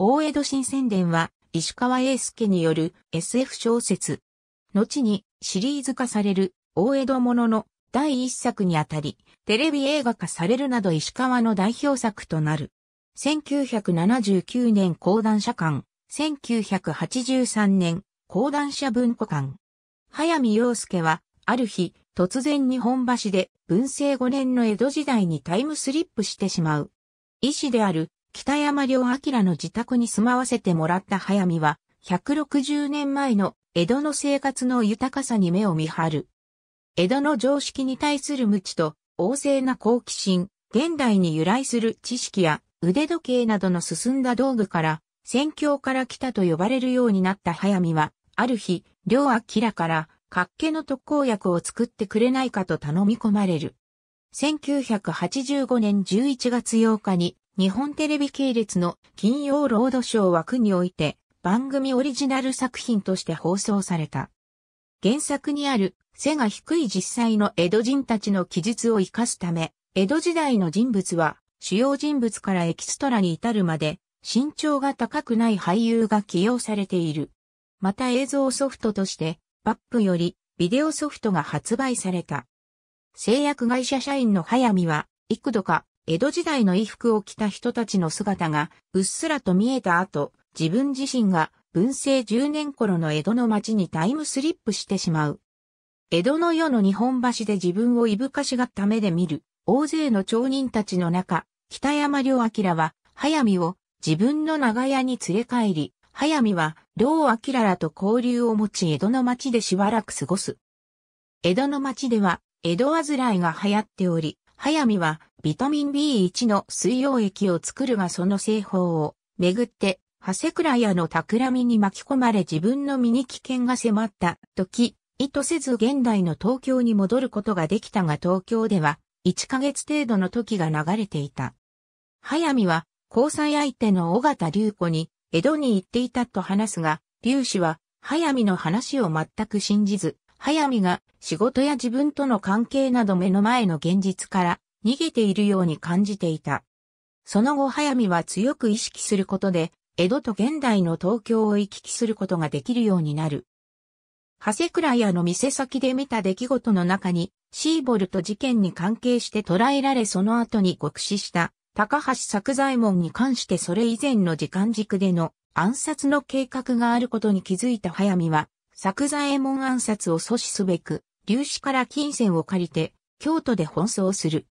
大江戸新宣伝は、石川英介による SF 小説。後にシリーズ化される大江戸ものの第一作にあたり、テレビ映画化されるなど石川の代表作となる。1979年講談社館、1983年講談社文庫館。早見洋介は、ある日、突然日本橋で文政5年の江戸時代にタイムスリップしてしまう。医師である北山良明の自宅に住まわせてもらった早見は、160年前の江戸の生活の豊かさに目を見張る。江戸の常識に対する無知と旺盛な好奇心、現代に由来する知識や腕時計などの進んだ道具から、戦況から来たと呼ばれるようになった早見は、ある日、良明から、各気の特効薬を作ってくれないかと頼み込まれる。1985年11月8日に、日本テレビ系列の金曜ロードショー枠において番組オリジナル作品として放送された。原作にある背が低い実際の江戸人たちの記述を活かすため、江戸時代の人物は主要人物からエキストラに至るまで身長が高くない俳優が起用されている。また映像ソフトとしてバップよりビデオソフトが発売された。製薬会社社員の早見は幾度か江戸時代の衣服を着た人たちの姿がうっすらと見えた後、自分自身が文政10年頃の江戸の町にタイムスリップしてしまう。江戸の世の日本橋で自分をいぶかしがためで見る、大勢の町人たちの中、北山良明は、早見を自分の長屋に連れ帰り、早見は、両明らと交流を持ち江戸の町でしばらく過ごす。江戸の町では、江戸あずらいが流行っており、早見は、ビタミン B1 の水溶液を作るがその製法をめぐって、長谷倉屋の企みに巻き込まれ自分の身に危険が迫った時、意図せず現代の東京に戻ることができたが東京では1ヶ月程度の時が流れていた。早見は交際相手の尾形隆子に江戸に行っていたと話すが、隆氏は早見の話を全く信じず、早見が仕事や自分との関係など目の前の現実から逃げているように感じていた。その後早見は強く意識することで、江戸と現代の東京を行き来することができるようになる。長谷倉屋の店先で見た出来事の中に、シーボルト事件に関係して捉えられその後に極死した高橋作左門に関してそれ以前の時間軸での暗殺の計画があることに気づいた早見は、作左門暗殺を阻止すべく、粒子から金銭を借りて、京都で奔走する。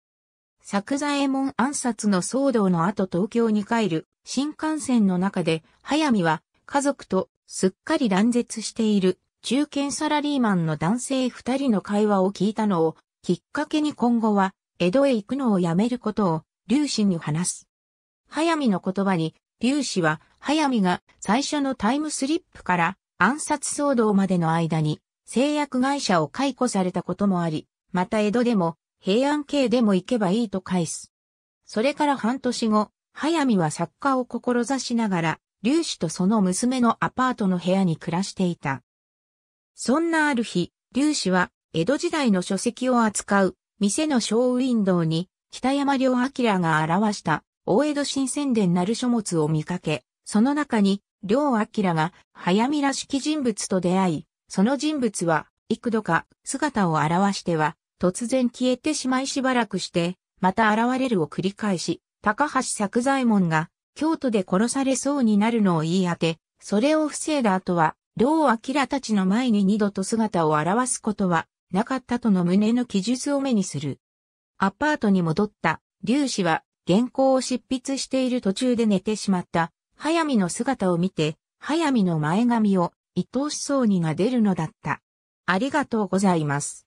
作左衛門暗殺の騒動の後東京に帰る新幹線の中で、早見は家族とすっかり乱絶している中堅サラリーマンの男性二人の会話を聞いたのをきっかけに今後は江戸へ行くのをやめることを劉氏に話す。早見の言葉に劉氏は早見が最初のタイムスリップから暗殺騒動までの間に製薬会社を解雇されたこともあり、また江戸でも平安系でも行けばいいと返す。それから半年後、早見は作家を志しながら、劉氏とその娘のアパートの部屋に暮らしていた。そんなある日、劉氏は、江戸時代の書籍を扱う、店のショーウィンドウに、北山良明が表した、大江戸新宣伝なる書物を見かけ、その中に、良明が、早見らしき人物と出会い、その人物は、幾度か姿を現しては、突然消えてしまいしばらくして、また現れるを繰り返し、高橋作左衛門が京都で殺されそうになるのを言い当て、それを防いだ後は、両明たちの前に二度と姿を現すことはなかったとの胸の記述を目にする。アパートに戻った劉氏は原稿を執筆している途中で寝てしまった早見の姿を見て、早見の前髪を愛おしそうにが出るのだった。ありがとうございます。